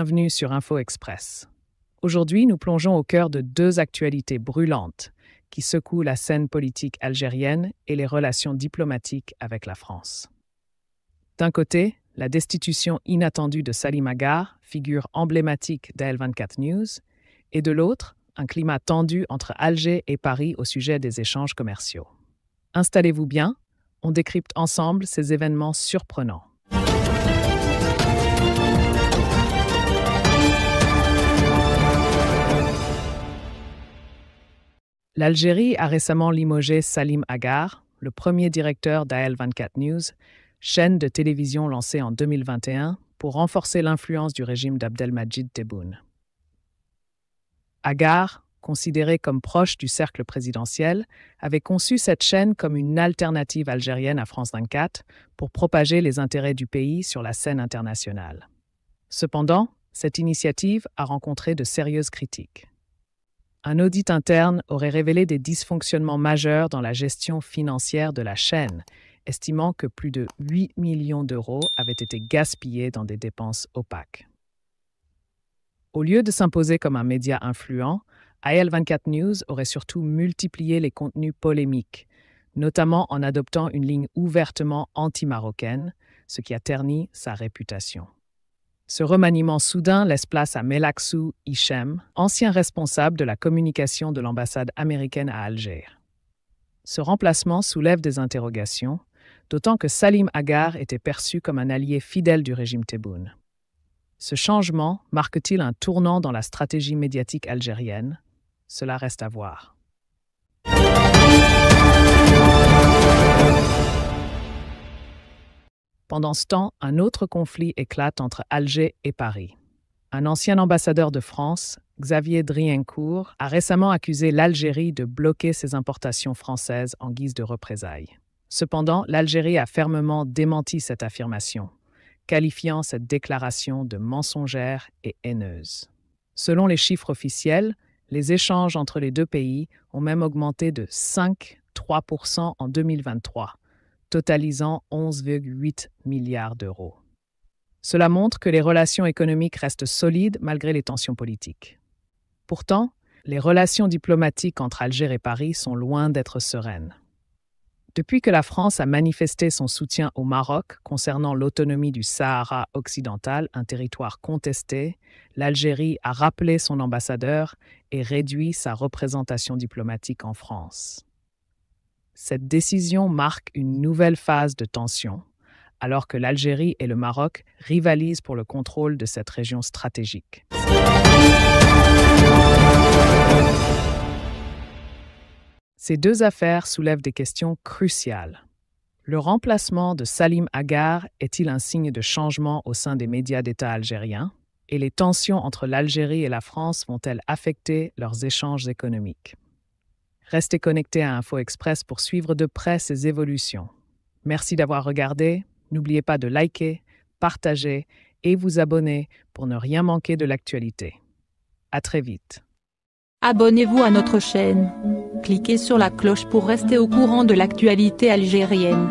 Bienvenue sur Info Express. Aujourd'hui, nous plongeons au cœur de deux actualités brûlantes qui secouent la scène politique algérienne et les relations diplomatiques avec la France. D'un côté, la destitution inattendue de Salim Agar, figure emblématique d'AL24 News, et de l'autre, un climat tendu entre Alger et Paris au sujet des échanges commerciaux. Installez-vous bien, on décrypte ensemble ces événements surprenants. L'Algérie a récemment limogé Salim Agar, le premier directeur d'AL24 News, chaîne de télévision lancée en 2021 pour renforcer l'influence du régime d'Abdelmajid Tebboune. Agar, considéré comme proche du cercle présidentiel, avait conçu cette chaîne comme une alternative algérienne à France 24 pour propager les intérêts du pays sur la scène internationale. Cependant, cette initiative a rencontré de sérieuses critiques un audit interne aurait révélé des dysfonctionnements majeurs dans la gestion financière de la chaîne, estimant que plus de 8 millions d'euros avaient été gaspillés dans des dépenses opaques. Au lieu de s'imposer comme un média influent, AL24 News aurait surtout multiplié les contenus polémiques, notamment en adoptant une ligne ouvertement anti-marocaine, ce qui a terni sa réputation. Ce remaniement soudain laisse place à Melaksu Hichem, ancien responsable de la communication de l'ambassade américaine à Alger. Ce remplacement soulève des interrogations, d'autant que Salim Agar était perçu comme un allié fidèle du régime Tebboune. Ce changement marque-t-il un tournant dans la stratégie médiatique algérienne Cela reste à voir. Pendant ce temps, un autre conflit éclate entre Alger et Paris. Un ancien ambassadeur de France, Xavier Driencourt, a récemment accusé l'Algérie de bloquer ses importations françaises en guise de représailles. Cependant, l'Algérie a fermement démenti cette affirmation, qualifiant cette déclaration de mensongère et haineuse. Selon les chiffres officiels, les échanges entre les deux pays ont même augmenté de 5,3 en 2023, totalisant 11,8 milliards d'euros. Cela montre que les relations économiques restent solides malgré les tensions politiques. Pourtant, les relations diplomatiques entre Alger et Paris sont loin d'être sereines. Depuis que la France a manifesté son soutien au Maroc concernant l'autonomie du Sahara occidental, un territoire contesté, l'Algérie a rappelé son ambassadeur et réduit sa représentation diplomatique en France. Cette décision marque une nouvelle phase de tension, alors que l'Algérie et le Maroc rivalisent pour le contrôle de cette région stratégique. Ces deux affaires soulèvent des questions cruciales. Le remplacement de Salim Agar est-il un signe de changement au sein des médias d'État algériens Et les tensions entre l'Algérie et la France vont-elles affecter leurs échanges économiques Restez connectés à Info Express pour suivre de près ces évolutions. Merci d'avoir regardé. N'oubliez pas de liker, partager et vous abonner pour ne rien manquer de l'actualité. À très vite. Abonnez-vous à notre chaîne. Cliquez sur la cloche pour rester au courant de l'actualité algérienne.